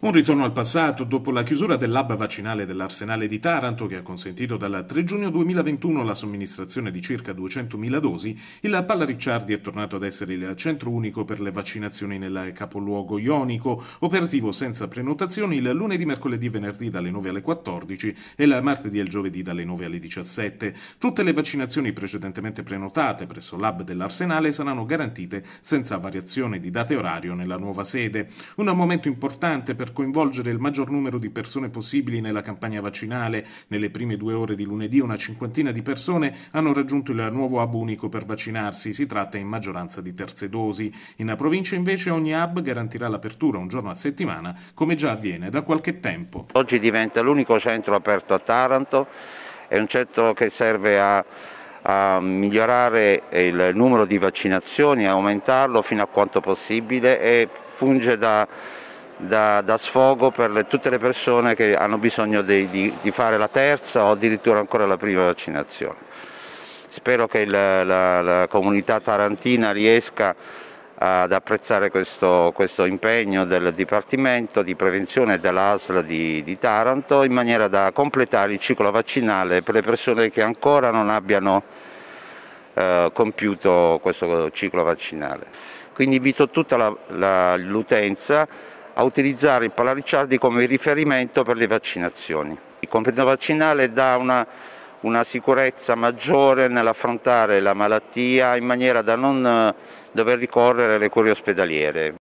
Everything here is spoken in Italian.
Un ritorno al passato dopo la chiusura dell'hub vaccinale dell'Arsenale di Taranto, che ha consentito dal 3 giugno 2021 la somministrazione di circa 200.000 dosi, il Palla Ricciardi è tornato ad essere il centro unico per le vaccinazioni nel capoluogo ionico, operativo senza prenotazioni il lunedì, mercoledì e venerdì dalle 9 alle 14 e il martedì e il giovedì dalle 9 alle 17. Tutte le vaccinazioni precedentemente prenotate presso l'hub dell'Arsenale saranno garantite senza variazione di date e orario nella nuova sede. Un momento importante per per coinvolgere il maggior numero di persone possibili nella campagna vaccinale. Nelle prime due ore di lunedì una cinquantina di persone hanno raggiunto il nuovo hub unico per vaccinarsi, si tratta in maggioranza di terze dosi. In provincia invece ogni hub garantirà l'apertura un giorno a settimana, come già avviene da qualche tempo. Oggi diventa l'unico centro aperto a Taranto, è un centro che serve a a migliorare il numero di vaccinazioni, aumentarlo fino a quanto possibile e funge da da, da sfogo per le, tutte le persone che hanno bisogno di, di, di, fare la terza o addirittura ancora la prima vaccinazione. Spero che la, la, la comunità tarantina riesca ad apprezzare questo, questo, impegno del Dipartimento di Prevenzione dell'ASL di, di, Taranto in maniera da completare il ciclo vaccinale per le persone che ancora non abbiano eh, compiuto questo ciclo vaccinale. Quindi invito tutta l'utenza a utilizzare il Palaricciardi come riferimento per le vaccinazioni. Il compito vaccinale dà una, una sicurezza maggiore nell'affrontare la malattia in maniera da non eh, dover ricorrere alle cure ospedaliere.